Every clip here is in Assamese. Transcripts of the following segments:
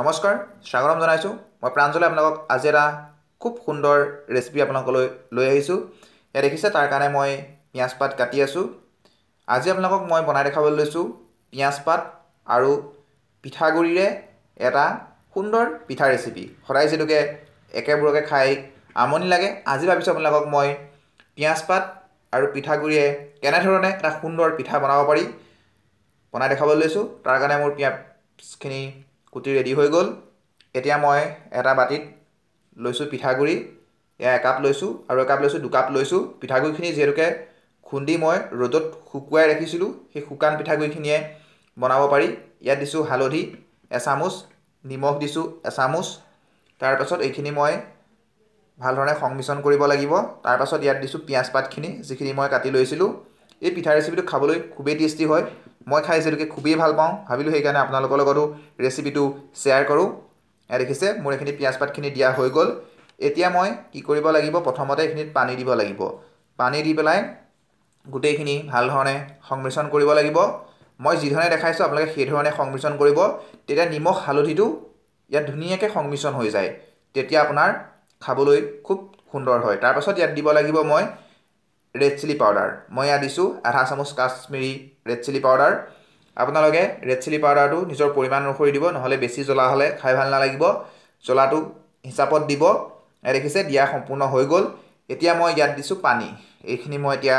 নমস্কাৰ স্বাগতম জনাইছোঁ মই প্ৰাঞ্জলে আপোনালোকক আজি এটা খুব সুন্দৰ ৰেচিপি আপোনালোকলৈ লৈ আহিছোঁ ইয়াত দেখিছে তাৰ কাৰণে মই পিঁয়াজ পাত কাটি আছোঁ আজি আপোনালোকক মই বনাই দেখাবলৈ লৈছোঁ পিঁয়াজ পাত আৰু পিঠাগুড়িৰে এটা সুন্দৰ পিঠা ৰেচিপি সদায় যিহেতুকে একেবোৰকে খাই আমনি লাগে আজি ভাবিছোঁ আপোনালোকক মই পিঁয়াজ পাত আৰু পিঠাগুড়িয়ে কেনেধৰণে এটা সুন্দৰ পিঠা বনাব পাৰি বনাই দেখাবলৈ লৈছোঁ তাৰ কাৰণে মোৰ পিঁয়াজখিনি কুটি ৰেডি হৈ গ'ল এতিয়া মই এটা বাটিত লৈছোঁ পিঠাগুড়ি এয়া একাপ লৈছোঁ আৰু একাপ লৈছোঁ দুকাপ লৈছোঁ পিঠাগুড়িখিনি যিহেতুকে খুন্দি মই ৰ'দত শুকুৱাই ৰাখিছিলোঁ সেই শুকান পিঠাগুড়িখিনিয়ে বনাব পাৰি ইয়াত দিছোঁ হালধি এচামুচ নিমখ দিছোঁ এচামুচ তাৰপাছত এইখিনি মই ভালধৰণে সংমিশ্ৰণ কৰিব লাগিব তাৰপাছত ইয়াত দিছোঁ পিঁয়াজ পাতখিনি যিখিনি মই কাটি লৈছিলোঁ এই পিঠা ৰেচিপিটো খাবলৈ খুবেই টেষ্টি হয় মই খাই যিহেতুকে খুবেই ভাল পাওঁ ভাবিলোঁ সেইকাৰণে আপোনালোকৰ লগতো ৰেচিপিটো শ্বেয়াৰ কৰোঁ ইয়াত দেখিছে মোৰ এইখিনি পিঁয়াজ পাতখিনি দিয়া হৈ গ'ল এতিয়া মই কি কৰিব লাগিব প্ৰথমতে এইখিনিত পানী দিব লাগিব পানী দি পেলাই গোটেইখিনি ভাল ধৰণে সংমিশ্ৰণ কৰিব লাগিব মই যিধৰণে দেখাইছোঁ আপোনালোকে সেইধৰণে সংমিশ্ৰণ কৰিব তেতিয়া নিমখ হালধিটো ইয়াত ধুনীয়াকৈ সংমিশ্ৰণ হৈ যায় তেতিয়া আপোনাৰ খাবলৈ খুব সুন্দৰ হয় তাৰপাছত ইয়াত দিব লাগিব মই ৰেড চিলি পাউডাৰ মই ইয়াত দিছোঁ আধা চামুচ কাশ্মীৰী ৰেড চিলি পাউডাৰ আপোনালোকে ৰেড চিলি পাউডাৰটো নিজৰ পৰিমাণ অনুসৰি দিব নহ'লে বেছি জ্বলা হ'লে খাই ভাল নালাগিব জ্বলাটো হিচাপত দিব দেখিছে দিয়া সম্পূৰ্ণ হৈ গ'ল এতিয়া মই ইয়াত দিছোঁ পানী এইখিনি মই এতিয়া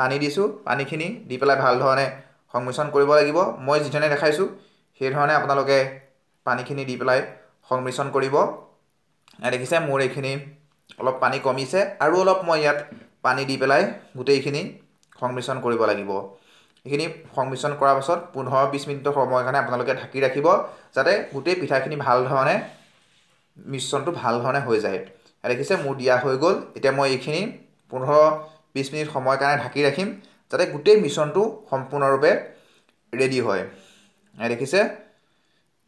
পানী দিছোঁ পানীখিনি দি পেলাই ভাল ধৰণে সংমিশ্ৰণ কৰিব লাগিব মই যিধৰণে দেখাইছোঁ সেইধৰণে আপোনালোকে পানীখিনি দি পেলাই সংমিশ্ৰণ কৰিব দেখিছে মোৰ এইখিনি অলপ পানী কমিছে আৰু অলপ মই ইয়াত পানী দি পেলাই গোটেইখিনি সংমিশ্ৰণ কৰিব লাগিব এইখিনি সংমিশ্ৰণ কৰাৰ পাছত পোন্ধৰ বিছ মিনিটৰ সময়ৰ কাৰণে আপোনালোকে ঢাকি ৰাখিব যাতে গোটেই পিঠাখিনি ভাল ধৰণে মিশ্ৰণটো ভাল ধৰণে হৈ যায় দেখিছে মোৰ দিয়া হৈ গ'ল এতিয়া মই এইখিনি পোন্ধৰ বিছ মিনিট সময়ৰ কাৰণে ঢাকি ৰাখিম যাতে গোটেই মিশ্ৰণটো সম্পূৰ্ণৰূপে ৰেডি হয় দেখিছে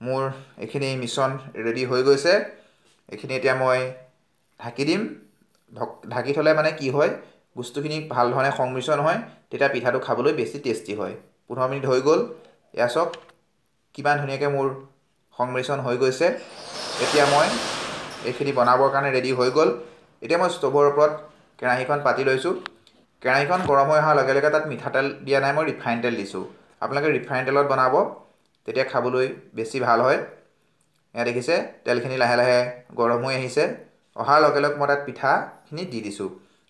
মোৰ এইখিনি মিশ্ৰণ ৰেডি হৈ গৈছে এইখিনি এতিয়া মই ঢাকি দিম ঢক ঢাকি থ'লে মানে কি হয় বস্তুখিনি ভাল ধৰণে সংমিশ্ৰণ হয় তেতিয়া পিঠাটো খাবলৈ বেছি টেষ্টি হয় পোন্ধৰ মিনিট হৈ গ'ল এয়া চাওক কিমান ধুনীয়াকৈ মোৰ সংমিশ্ৰণ হৈ গৈছে এতিয়া মই এইখিনি বনাবৰ কাৰণে ৰেডি হৈ গ'ল এতিয়া মই ষ্ট'ভৰ ওপৰত কেৰাহীখন পাতি লৈছোঁ কেৰাহীখন গৰম হৈ অহাৰ লগে লগে তাত মিঠাতেল দিয়া নাই মই ৰিফাইন তেল দিছোঁ আপোনালোকে ৰিফাইন তেলত বনাব তেতিয়া খাবলৈ বেছি ভাল হয় এয়া দেখিছে তেলখিনি লাহে লাহে গৰম হৈ আহিছে অহাৰ লগে লগে মই তাত পিঠা মিঠাখিনি দি দিছোঁ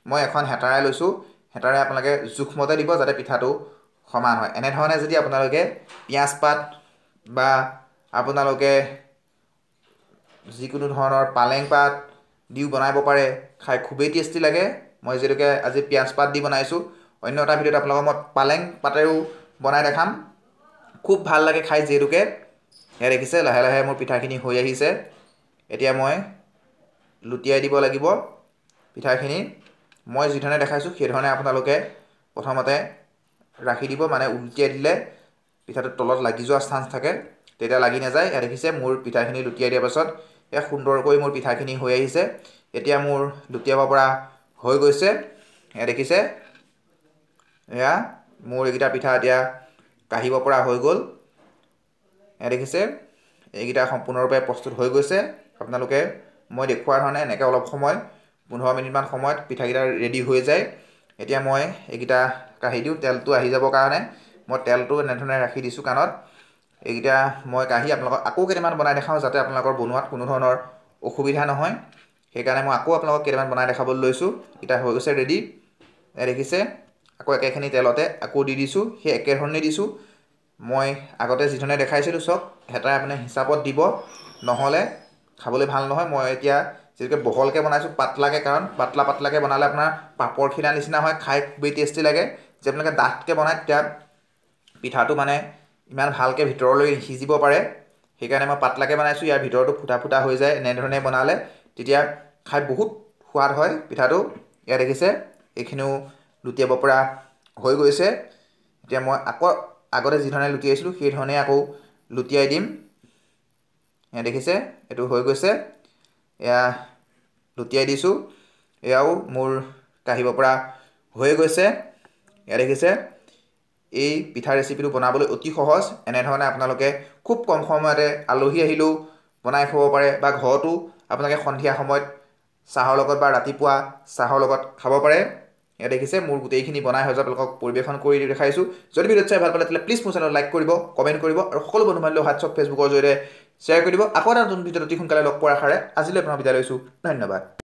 মই এখন হেতাৰে লৈছোঁ হেতাৰে আপোনালোকে জোখমতে দিব যাতে পিঠাটো সমান হয় এনেধৰণে যদি আপোনালোকে পিঁয়াজ পাত বা আপোনালোকে যিকোনো ধৰণৰ পালেং পাত দিও বনাব পাৰে খাই খুবেই টেষ্টি লাগে মই যিহেতুকে আজি পিঁয়াজ পাত দি বনাইছোঁ অন্য এটা ভিডিঅ'ত আপোনালোকক মই পালেং পাতেৰেও বনাই দেখাম খুব ভাল লাগে খাই যিহেতুকে সেয়া দেখিছে লাহে লাহে মোৰ পিঠাখিনি হৈ আহিছে এতিয়া মই লুটিয়াই দিব লাগিব পিঠাখিনি মই যিধৰণে দেখাইছোঁ সেইধৰণে আপোনালোকে প্ৰথমতে ৰাখি দিব মানে উলটিয়াই দিলে পিঠাটোত তলত লাগি যোৱা চান্স থাকে তেতিয়া লাগি নাযায় ইয়াত দেখিছে মোৰ পিঠাখিনি লুটিয়াই দিয়াৰ পাছত এই সুন্দৰকৈ মোৰ পিঠাখিনি হৈ আহিছে এতিয়া মোৰ লুটিয়াব পৰা হৈ গৈছে ইয়াত দেখিছে এয়া মোৰ এইকেইটা পিঠা এতিয়া কাঢ়িব পৰা হৈ গ'ল ইয়াত দেখিছে এইকেইটা সম্পূৰ্ণৰূপে প্ৰস্তুত হৈ গৈছে আপোনালোকে মই দেখুওৱাৰ ধৰণে এনেকৈ অলপ সময় পোন্ধৰ মিনিটমান সময়ত পিঠাকেইটা ৰেডি হৈ যায় এতিয়া মই এইকেইটা কাঢ়ি দিওঁ তেলটো আহি যাবৰ কাৰণে মই তেলটো এনেধৰণে ৰাখি দিছোঁ কাণত এইকেইটা মই কাঢ়ি আপোনালোকক আকৌ কেইটামান বনাই দেখাওঁ যাতে আপোনালোকৰ বনোৱাত কোনো ধৰণৰ অসুবিধা নহয় সেইকাৰণে মই আকৌ আপোনালোকক কেইটামান বনাই দেখাবলৈ লৈছোঁ এতিয়া হৈ গৈছে ৰেডি দেখিছে আকৌ একেখিনি তেলতে আকৌ দি দিছোঁ সেই একেধৰণেই দিছোঁ মই আগতে যিধৰণে দেখাইছিলোঁ চব হেতাই আপুনি হিচাপত দিব নহ'লে খাবলৈ ভাল নহয় মই এতিয়া যিহেতুকে বহলকৈ বনাইছোঁ পাতলাকৈ কাৰণ পাতলা পাতলাকৈ বনালে আপোনাৰ পাপৰ খিলা নিচিনা হয় খাই খুবেই টেষ্টি লাগে যে আপোনালোকে ডাঠকৈ বনায় তেতিয়া পিঠাটো মানে ইমান ভালকৈ ভিতৰলৈ সিজিব পাৰে সেইকাৰণে মই পাতলাকৈ বনাইছোঁ ইয়াৰ ভিতৰটো ফুটা ফুটা হৈ যায় এনেধৰণে বনালে তেতিয়া খাই বহুত সোৱাদ হয় পিঠাটো ইয়াত দেখিছে এইখিনিও লুটিয়াব পৰা হৈ গৈছে এতিয়া মই আকৌ আগতে যিধৰণে লুটিয়াইছিলোঁ সেইধৰণে আকৌ লুটিয়াই দিম দেখিছে এইটো হৈ গৈছে এয়া লুটিয়াই দিছোঁ এয়াও মোৰ কাঢ়িব পৰা হৈ গৈছে এয়া দেখিছে এই পিঠা ৰেচিপিটো বনাবলৈ অতি সহজ এনেধৰণে আপোনালোকে খুব কম সময়তে আলহী আহিলেও বনাই খাব পাৰে বা ঘৰতো আপোনালোকে সন্ধিয়া সময়ত চাহৰ লগত বা ৰাতিপুৱা চাহৰ লগত খাব পাৰে এয়া দেখিছে মোৰ গোটেইখিনি বনাই হৈ আপোনালোকক পৰিৱেশন কৰি দেখাইছোঁ যদি ভিডিঅ'ত চাই ভাল পালে তেতিয়াহ'লে প্লিজ মোৰ চেনেলত লাইক কৰিব কমেণ্ট কৰিব আৰু সকলো বন্ধু বান্ধৱীয়ে হোৱাটছআপ ফেচবুকৰ জৰিয়তে শ্বেয়াৰ কৰি দিব আকৌ এটা নতুন ভিডিঅ'ত অতি সোনকালে লগ পোৱাৰ আশাৰে আজিলৈ আপোনাৰ বিদায় লৈছোঁ ধন্যবাদ